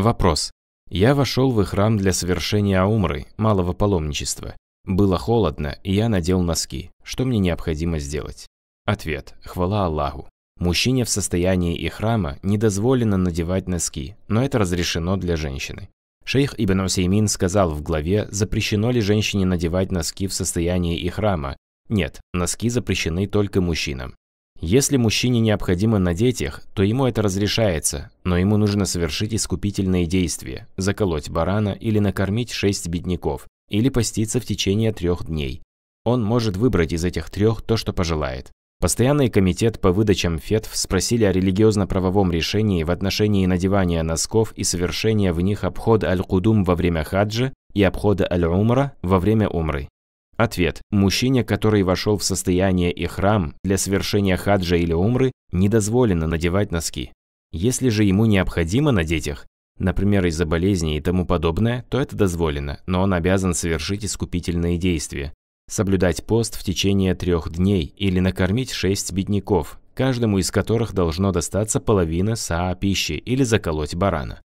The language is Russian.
Вопрос. Я вошел в храм для совершения аумры, малого паломничества. Было холодно, и я надел носки. Что мне необходимо сделать? Ответ. Хвала Аллаху. Мужчине в состоянии и храма не дозволено надевать носки, но это разрешено для женщины. Шейх Ибн Усеймин сказал в главе, запрещено ли женщине надевать носки в состоянии и храма. Нет, носки запрещены только мужчинам. Если мужчине необходимо надеть их, то ему это разрешается, но ему нужно совершить искупительные действия – заколоть барана или накормить шесть бедняков, или поститься в течение трех дней. Он может выбрать из этих трех то, что пожелает. Постоянный комитет по выдачам фетв спросили о религиозно-правовом решении в отношении надевания носков и совершения в них обхода аль-Кудум во время хаджа и обхода аль-Умра во время умры. Ответ. Мужчине, который вошел в состояние и храм, для совершения хаджа или умры не дозволено надевать носки. Если же ему необходимо надеть их, например, из-за болезни и тому подобное, то это дозволено, но он обязан совершить искупительные действия. Соблюдать пост в течение трех дней или накормить шесть бедняков, каждому из которых должно достаться половина саа пищи или заколоть барана.